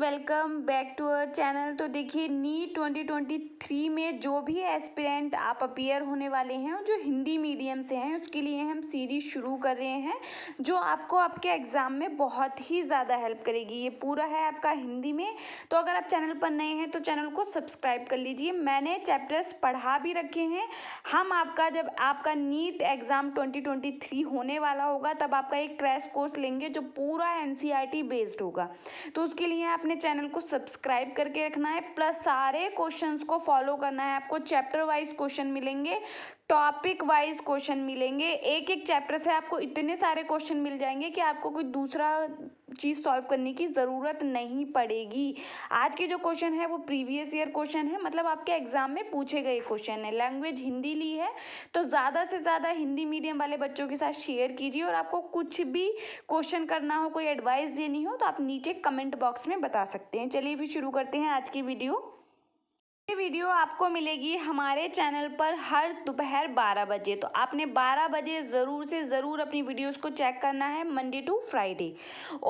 welcome back to our channel तो देखिए नी 2023 में जो भी एस्पिरेंट आप अपियर होने वाले हैं जो हिंदी मीडियम से हैं उसके लिए हम सीरीज शुरू कर रहे हैं जो आपको आपके एग्ज़ाम में बहुत ही ज़्यादा हेल्प करेगी ये पूरा है आपका हिंदी में तो अगर आप चैनल पर नए हैं तो चैनल को सब्सक्राइब कर लीजिए मैंने चैप्टर्स पढ़ा भी रखे हैं हम आपका जब आपका नीट एग्ज़ाम ट्वेंटी होने वाला होगा तब आपका एक क्रैश कोर्स लेंगे जो पूरा एन बेस्ड e होगा तो उसके लिए अपने चैनल को सब्सक्राइब करके रखना है प्लस सारे क्वेश्चंस को फॉलो करना है आपको चैप्टर वाइज क्वेश्चन मिलेंगे टॉपिक वाइज क्वेश्चन मिलेंगे एक एक चैप्टर से आपको इतने सारे क्वेश्चन मिल जाएंगे कि आपको कोई दूसरा चीज़ सॉल्व करने की ज़रूरत नहीं पड़ेगी आज के जो क्वेश्चन है वो प्रीवियस ईयर क्वेश्चन है मतलब आपके एग्जाम में पूछे गए क्वेश्चन है लैंग्वेज हिंदी ली है तो ज़्यादा से ज़्यादा हिंदी मीडियम वाले बच्चों के साथ शेयर कीजिए और आपको कुछ भी क्वेश्चन करना हो कोई एडवाइस देनी हो तो आप नीचे कमेंट बॉक्स में बता सकते हैं चलिए फिर शुरू करते हैं आज की वीडियो ये वीडियो आपको मिलेगी हमारे चैनल पर हर दोपहर 12 बजे तो आपने 12 बजे ज़रूर से ज़रूर अपनी वीडियोस को चेक करना है मंडे टू फ्राइडे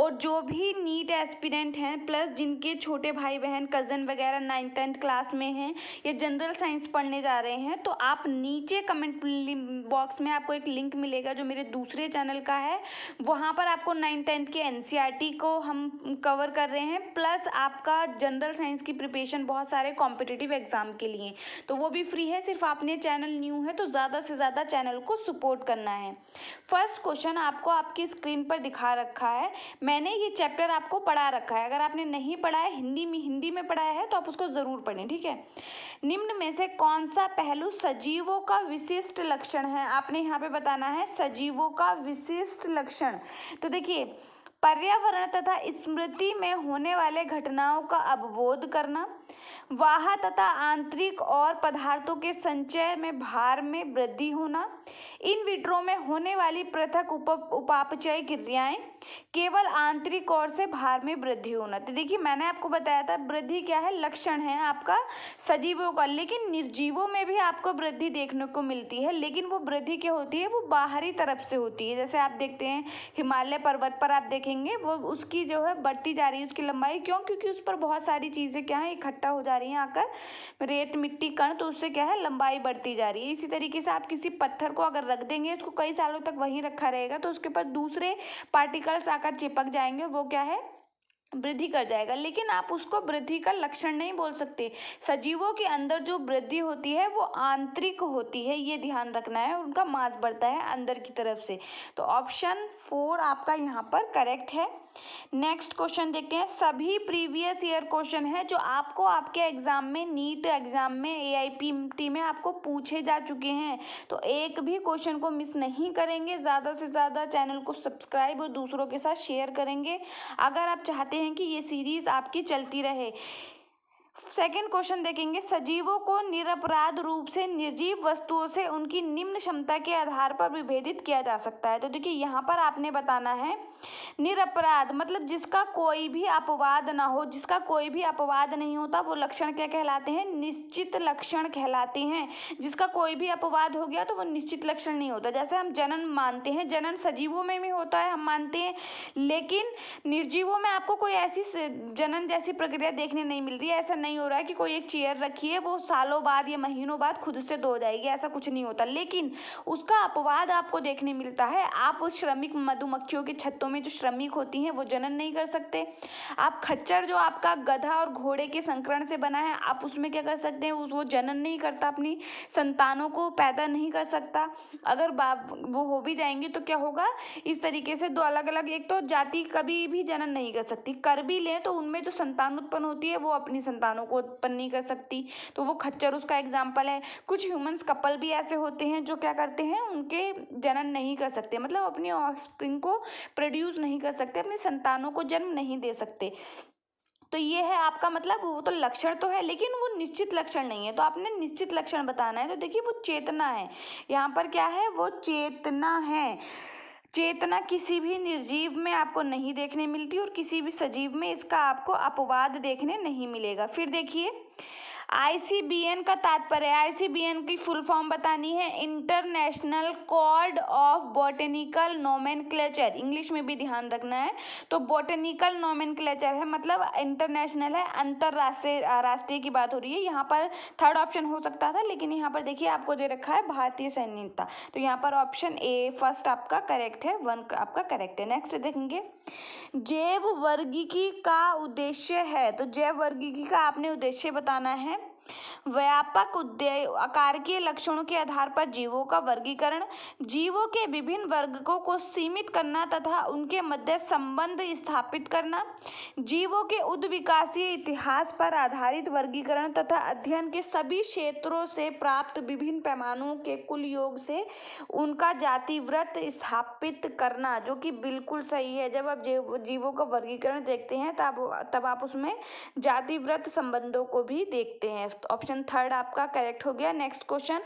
और जो भी नीट एस्पिरेंट हैं प्लस जिनके छोटे भाई बहन कज़न वगैरह नाइन्थ टेंथ क्लास में हैं या जनरल साइंस पढ़ने जा रहे हैं तो आप नीचे कमेंट बॉक्स में आपको एक लिंक मिलेगा जो मेरे दूसरे चैनल का है वहाँ पर आपको नाइन्थ टेंथ के एन e को हम कवर कर रहे हैं प्लस आपका जनरल साइंस की प्रिपेशन बहुत सारे कॉम्पिटेटिव कॉम्पिटेटिव एग्ज़ाम के लिए तो वो भी फ्री है सिर्फ आपने चैनल न्यू है तो ज़्यादा से ज़्यादा चैनल को सपोर्ट करना है फर्स्ट क्वेश्चन आपको आपकी स्क्रीन पर दिखा रखा है मैंने ये चैप्टर आपको पढ़ा रखा है अगर आपने नहीं पढ़ा है हिंदी में हिंदी में पढ़ाया है तो आप उसको ज़रूर पढ़ें ठीक है निम्न में से कौन सा पहलू सजीवों का विशिष्ट लक्षण है आपने यहाँ पे बताना है सजीवों का विशिष्ट लक्षण तो देखिए पर्यावरण तथा स्मृति में होने वाले घटनाओं का अवबोध करना वाह तथा आंतरिक और पदार्थों के संचय में भार में वृद्धि होना इन विट्रो में होने वाली पृथक उप उपापचय क्रियाएं केवल आंतरिक और से भार में वृद्धि होना तो देखिए मैंने आपको बताया था वृद्धि क्या है लक्षण है आपका सजीवों का लेकिन निर्जीवों में भी आपको वृद्धि देखने को मिलती है लेकिन वो वृद्धि क्या होती है वो बाहरी तरफ से होती है जैसे आप देखते हैं हिमालय पर्वत पर आप देख देखेंगे वो उसकी जो है बढ़ती जा रही है उसकी लंबाई क्यों क्योंकि उस पर बहुत सारी चीज़ें क्या है इकट्ठा हो जा रही हैं आकर रेत मिट्टी कण तो उससे क्या है लंबाई बढ़ती जा रही है इसी तरीके से आप किसी पत्थर को अगर रख देंगे उसको कई सालों तक वहीं रखा रहेगा तो उसके ऊपर दूसरे पार्टिकल्स आकर चिपक जाएंगे वो क्या है वृद्धि कर जाएगा लेकिन आप उसको वृद्धि का लक्षण नहीं बोल सकते सजीवों के अंदर जो वृद्धि होती है वो आंतरिक होती है ये ध्यान रखना है उनका मांस बढ़ता है अंदर की तरफ से तो ऑप्शन फोर आपका यहाँ पर करेक्ट है नेक्स्ट क्वेश्चन देखते हैं सभी प्रीवियस ईयर क्वेश्चन है जो आपको आपके एग्जाम में नीट एग्जाम में ए में आपको पूछे जा चुके हैं तो एक भी क्वेश्चन को मिस नहीं करेंगे ज़्यादा से ज़्यादा चैनल को सब्सक्राइब और दूसरों के साथ शेयर करेंगे अगर आप चाहते हैं हैं कि ये सीरीज़ आपकी चलती रहे सेकेंड क्वेश्चन देखेंगे सजीवों को निरपराध रूप से निर्जीव वस्तुओं से उनकी निम्न क्षमता के आधार पर विभेदित किया जा सकता है तो देखिए यहाँ पर आपने बताना है निरपराध मतलब जिसका कोई भी अपवाद ना हो जिसका कोई भी अपवाद नहीं होता वो लक्षण क्या कहलाते हैं निश्चित लक्षण कहलाते हैं जिसका कोई भी अपवाद हो गया तो वो निश्चित लक्षण नहीं होता जैसे हम जनन मानते हैं जनन सजीवों में भी होता है हम मानते हैं लेकिन निर्जीवों में आपको कोई ऐसी जनन जैसी प्रक्रिया देखने नहीं मिल रही है ऐसा नहीं हो रहा है कि कोई एक चेयर रखी है वो सालों बाद या महीनों बाद खुद से धो जाएगी ऐसा कुछ नहीं होता लेकिन उसका अपवाद आपको देखने मिलता है आप उस श्रमिक मधुमक्खियों के छत्तों में जो श्रमिक होती हैं वो जनन नहीं कर सकते आप खच्चर जो आपका गधा और घोड़े के संकरण से बना है आप उसमें क्या कर सकते हैं वो जनन नहीं करता अपनी संतानों को पैदा नहीं कर सकता अगर बाप वो हो भी जाएंगे तो क्या होगा इस तरीके से दो अलग अलग एक तो जाति कभी भी जनन नहीं कर सकती कर भी लें तो उनमें जो संतान उत्पन्न होती है वो अपनी संतान इंसानों को उत्पन्न नहीं कर सकती तो वो खच्चर उसका एग्जाम्पल है कुछ ह्यूमन्स कपल भी ऐसे होते हैं जो क्या करते हैं उनके जनन नहीं कर सकते मतलब अपने ऑफस्प्रिंग को प्रोड्यूस नहीं कर सकते अपने संतानों को जन्म नहीं दे सकते तो ये है आपका मतलब वो तो लक्षण तो है लेकिन वो निश्चित लक्षण नहीं है तो आपने निश्चित लक्षण बताना है तो देखिए वो चेतना है यहाँ पर क्या है वो चेतना है चेतना किसी भी निर्जीव में आपको नहीं देखने मिलती और किसी भी सजीव में इसका आपको अपवाद देखने नहीं मिलेगा फिर देखिए आईसीबीएन का तात्पर्य आईसीबीएन की फुल फॉर्म बतानी है international code of botanical nomen English में भी ध्यान रखना है तो बॉटेनिकल नोमेन है मतलब इंटरनेशनल है अंतरराष्ट्रीय राष्ट्रीय की बात हो रही है यहाँ पर थर्ड ऑप्शन हो सकता था लेकिन यहाँ पर देखिए आपको दे रखा है भारतीय सैनिकता तो यहाँ पर ऑप्शन ए फर्स्ट आपका करेक्ट है वन आपका करेक्ट है नेक्स्ट देखेंगे जैव वर्गी का उद्देश्य है तो जैव वर्गी का आपने उद्देश्य बताना है व्यापक आकारकीय लक्षणों के आधार पर जीवों का वर्गीकरण जीवों के विभिन्न वर्गों को सीमित करना तथा उनके मध्य संबंध स्थापित करना जीवों के उद्विकासीय इतिहास पर आधारित वर्गीकरण तथा अध्ययन के सभी क्षेत्रों से प्राप्त विभिन्न पैमानों के कुल योग से उनका जातिव्रत स्थापित करना जो कि बिल्कुल सही है जब आप जीवों का वर्गीकरण देखते हैं तब तब आप उसमें जातिव्रत संबंधों को भी देखते हैं दोस्त ऑप्शन थर्ड आपका करेक्ट हो गया नेक्स्ट क्वेश्चन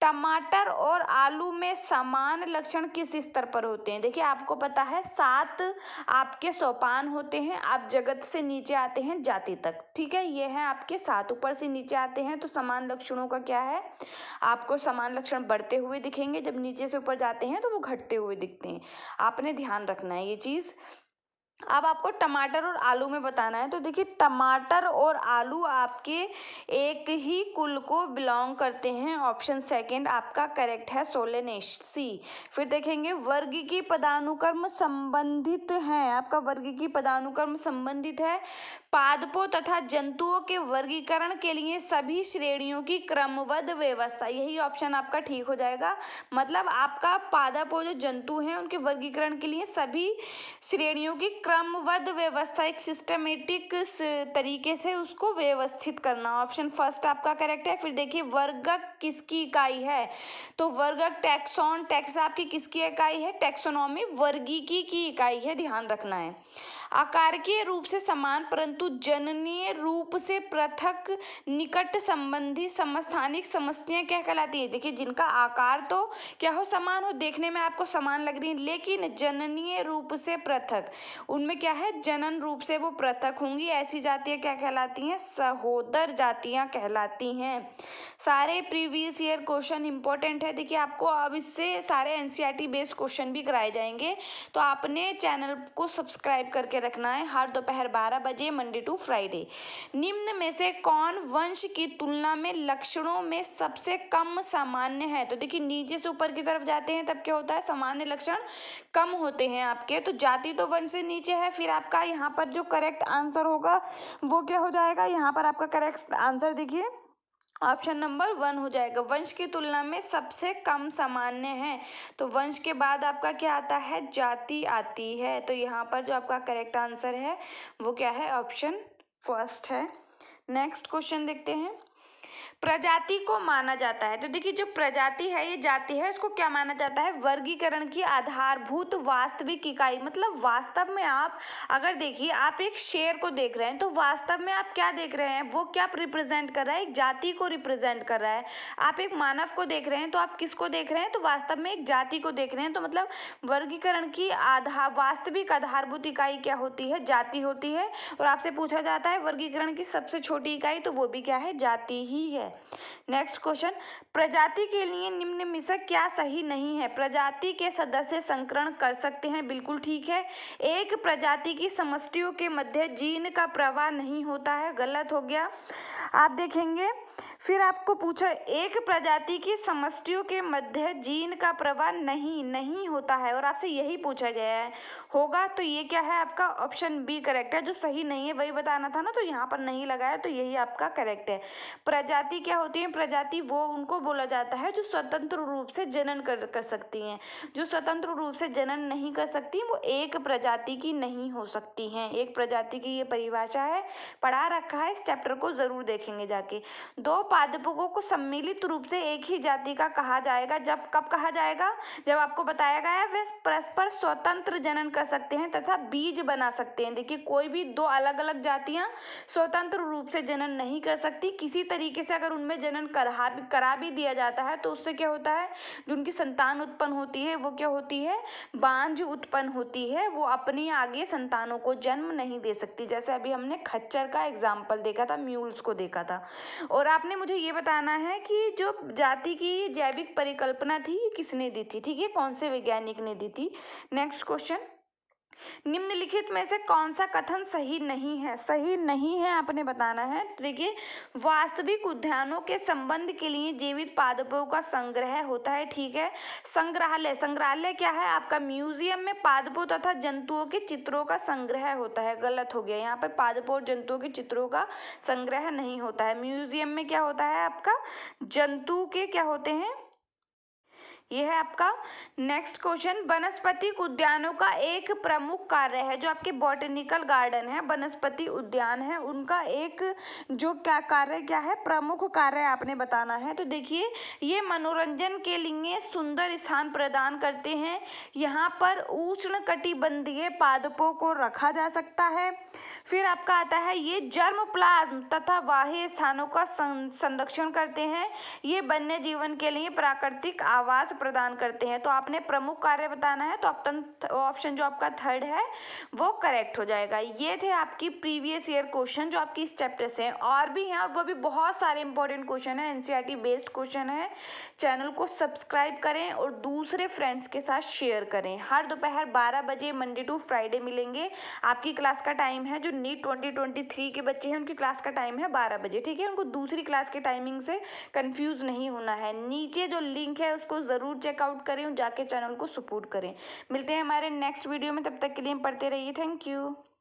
टमाटर और आलू में समान लक्षण किस स्तर पर होते हैं देखिए आपको पता है सात आपके सोपान होते हैं आप जगत से नीचे आते हैं जाति तक ठीक है ये है आपके सात ऊपर से नीचे आते हैं तो समान लक्षणों का क्या है आपको समान लक्षण बढ़ते हुए दिखेंगे जब नीचे से ऊपर जाते हैं तो वो घटते हुए दिखते हैं आपने ध्यान रखना है ये चीज़ अब आपको टमाटर और आलू में बताना है तो देखिए टमाटर और आलू आपके एक ही कुल को बिलोंग करते हैं ऑप्शन सेकंड आपका करेक्ट है सोलेनेश सी फिर देखेंगे वर्ग की पदानुक्रम संबंधित है आपका वर्ग की पदानुक्रम संबंधित है पादपों तथा जंतुओं के वर्गीकरण के लिए सभी श्रेणियों की क्रमबद्ध व्यवस्था यही ऑप्शन आपका ठीक हो जाएगा मतलब आपका और जो जंतु हैं उनके वर्गीकरण के लिए सभी श्रेणियों की क्रमबद्ध व्यवस्था एक सिस्टमेटिक तरीके से उसको व्यवस्थित करना ऑप्शन फर्स्ट आपका करेक्ट है फिर देखिए वर्गक किसकी इकाई है तो वर्गक टैक्सॉन टैक्स आपकी किसकी इकाई है टैक्सोनॉमी वर्गीकी की इकाई है ध्यान रखना है आकार के रूप से समान परंतु जननीय रूप से पृथक निकट संबंधी समस्थानिक समस्तियाँ क्या कहलाती है देखिए जिनका आकार तो क्या हो समान हो देखने में आपको समान लग रही है लेकिन जननीय रूप से पृथक उन उनमें क्या है जनन रूप से वो पृथक होंगी ऐसी जातियां क्या कहलाती हैं सहोदर जातियां कहलाती हैं सारे प्रीवियस ईयर क्वेश्चन इंपॉर्टेंट है देखिए आपको अब इससे सारे एनसीईआरटी बेस्ड क्वेश्चन भी कराए जाएंगे तो आपने चैनल को सब्सक्राइब करके रखना है हर दोपहर बारह बजे मंडे टू फ्राइडे निम्न में से कौन वंश की तुलना में लक्षणों में सबसे कम सामान्य है तो देखिए नीचे से ऊपर की तरफ जाते हैं तब क्या होता है सामान्य लक्षण कम होते हैं आपके तो जाति तो वंश से नीचे नीचे है फिर आपका यहाँ पर जो करेक्ट आंसर होगा वो क्या हो जाएगा यहाँ पर आपका करेक्ट आंसर देखिए ऑप्शन नंबर वन हो जाएगा वंश की तुलना में सबसे कम सामान्य है तो वंश के बाद आपका क्या आता है जाति आती है तो यहाँ पर जो आपका करेक्ट आंसर है वो क्या है ऑप्शन फर्स्ट है नेक्स्ट क्वेश्चन देखते हैं प्रजाति को माना जाता है तो देखिए जो प्रजाति है ये जाति है इसको क्या माना जाता है वर्गीकरण की आधारभूत वास्तविक इकाई मतलब वास्तव में आप अगर देखिए आप एक शेर को देख रहे हैं तो वास्तव में आप क्या देख रहे हैं वो क्या रिप्रेजेंट कर रहा है एक जाति को रिप्रेजेंट कर रहा है आप एक मानव को देख रहे हैं तो आप किसको देख रहे हैं तो वास्तव में एक जाति को देख रहे हैं तो मतलब वर्गीकरण की आधार वास्तविक आधारभूत इकाई क्या होती है जाति होती है और आपसे पूछा जाता है वर्गीकरण की सबसे छोटी इकाई तो वो भी क्या है जाति ही है नेक्स्ट क्वेश्चन प्रजाति के लिए निम्न में से क्या सही नहीं है प्रजाति के सदस्य संकरण कर सकते हैं बिल्कुल ठीक है एक प्रजाति की समष्टियों के मध्य जीन का प्रवाह नहीं होता है गलत हो गया आप देखेंगे फिर आपको पूछा एक प्रजाति की समष्टियों के मध्य जीन का प्रवाह नहीं नहीं होता है और आपसे यही पूछा गया है होगा तो ये क्या है आपका ऑप्शन बी करेक्ट है जो सही नहीं है वही बताना था ना तो यहाँ पर नहीं लगाया तो यही आपका करेक्ट है प्र प्रजाति क्या होती है प्रजाति वो उनको बोला जाता है जो स्वतंत्र रूप से जनन कर कर सकती हैं जो स्वतंत्र रूप से जनन नहीं कर सकती वो एक प्रजाति की नहीं हो सकती हैं एक प्रजाति की ये परिभाषा है पढ़ा रखा है इस चैप्टर को ज़रूर देखेंगे जाके दो पादपों को सम्मिलित रूप से एक ही जाति का कहा जाएगा जब कब कहा जाएगा जब आपको बताया गया है वे परस्पर स्वतंत्र जनन कर सकते हैं तथा बीज बना सकते हैं देखिए कोई भी दो अलग अलग जातियाँ स्वतंत्र रूप से जनन नहीं कर सकती किसी तरीके तरीके से अगर उनमें जनन करा करा भी दिया जाता है तो उससे क्या होता है जो उनकी संतान उत्पन्न होती है वो क्या होती है बांझ उत्पन्न होती है वो अपने आगे संतानों को जन्म नहीं दे सकती जैसे अभी हमने खच्चर का एग्जाम्पल देखा था म्यूल्स को देखा था और आपने मुझे ये बताना है कि जो जाति की जैविक परिकल्पना थी किसने दी थी ठीक है कौन से वैज्ञानिक ने दी थी नेक्स्ट क्वेश्चन निम्नलिखित में से कौन सा कथन सही नहीं है सही नहीं है आपने बताना है तो देखिए वास्तविक उद्यानों के संबंध के लिए जीवित पादपों का संग्रह होता है ठीक है संग्रहालय संग्रहालय क्या है आपका म्यूजियम में पादपों तथा जंतुओं के चित्रों का संग्रह होता है गलत हो गया यहाँ पर पादपों और जंतुओं के चित्रों का संग्रह नहीं होता है म्यूजियम में क्या होता है आपका जंतु के क्या होते हैं ये है आपका नेक्स्ट क्वेश्चन वनस्पति उद्यानों का एक प्रमुख कार्य है जो आपके बॉटनिकल गार्डन है वनस्पति उद्यान है उनका एक जो क्या कार्य क्या है प्रमुख कार्य आपने बताना है तो देखिए ये मनोरंजन के लिए सुंदर स्थान प्रदान करते हैं यहाँ पर उष्ण कटिबंधीय पादपों को रखा जा सकता है फिर आपका आता है ये जर्म प्लाज्म तथा बाह्य स्थानों का संरक्षण करते हैं ये वन्य जीवन के लिए प्राकृतिक आवास प्रदान करते हैं तो आपने प्रमुख कार्य बताना है तो ऑप्शन जो आपका थर्ड है वो करेक्ट हो जाएगा ये थे आपकी प्रीवियस ईयर क्वेश्चन जो आपकी इस चैप्टर से हैं और भी हैं और वो भी बहुत सारे इंपॉर्टेंट क्वेश्चन हैं एनसीईआरटी बेस्ड क्वेश्चन है चैनल को सब्सक्राइब करें और दूसरे फ्रेंड्स के साथ शेयर करें हर दोपहर बारह बजे मंडे टू फ्राइडे मिलेंगे आपकी क्लास का टाइम है जो नीट ट्वेंटी ट्वेंटी थ्री के बच्चे हैं उनकी क्लास का टाइम है बारह बजे ठीक है उनको दूसरी क्लास के टाइमिंग से कंफ्यूज नहीं होना है नीचे जो लिंक है उसको ज़रूर चेकआउट करें और जाके चैनल को सपोर्ट करें मिलते हैं हमारे नेक्स्ट वीडियो में तब तक के लिए पढ़ते रहिए थैंक यू